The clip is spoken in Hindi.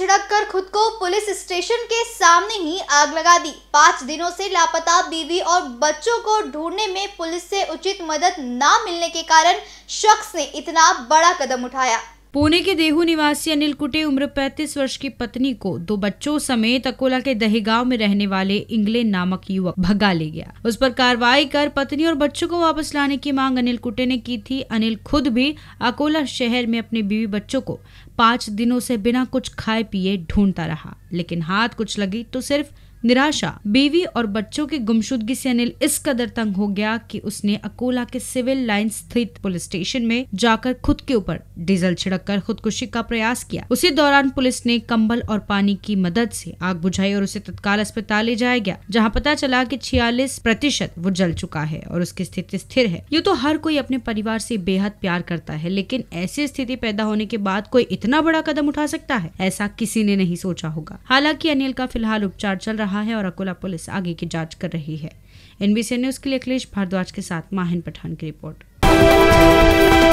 छिड़क कर खुद को पुलिस स्टेशन के सामने ही आग लगा दी पाँच दिनों से लापता बीवी और बच्चों को ढूंढने में पुलिस से उचित मदद न मिलने के कारण शख्स ने इतना बड़ा कदम उठाया पुणे के देहू निवासी अनिल कुटे उम्र 35 वर्ष की पत्नी को दो बच्चों समेत अकोला के दहेगांव में रहने वाले इंग्लैंड नामक युवक भगा ले गया उस पर कार्रवाई कर पत्नी और बच्चों को वापस लाने की मांग अनिल कुटे ने की थी अनिल खुद भी अकोला शहर में अपने बीवी बच्चों को पांच दिनों से बिना कुछ खाए पिए ढूंढता रहा लेकिन हाथ कुछ लगी तो सिर्फ निराशा बीवी और बच्चों के गुमशुदगी से अनिल इस कदर तंग हो गया कि उसने अकोला के सिविल लाइन स्थित पुलिस स्टेशन में जाकर खुद के ऊपर डीजल छिड़क कर खुदकुशी का प्रयास किया उसी दौरान पुलिस ने कंबल और पानी की मदद से आग बुझाई और उसे तत्काल अस्पताल ले जाया गया जहाँ पता चला की छियालीस प्रतिशत वो जल चुका है और उसकी स्थिति स्थिर है ये तो हर कोई अपने परिवार से बेहद प्यार करता है लेकिन ऐसी स्थिति पैदा होने के बाद कोई इतना बड़ा कदम उठा सकता है ऐसा किसी ने नहीं सोचा होगा हालांकि अनिल का फिलहाल उपचार चल रहा रहा है और अकोला पुलिस आगे की जांच कर रही है एनबीसी न्यूज के लिए अखिलेश भारद्वाज के साथ माहिन पठान की रिपोर्ट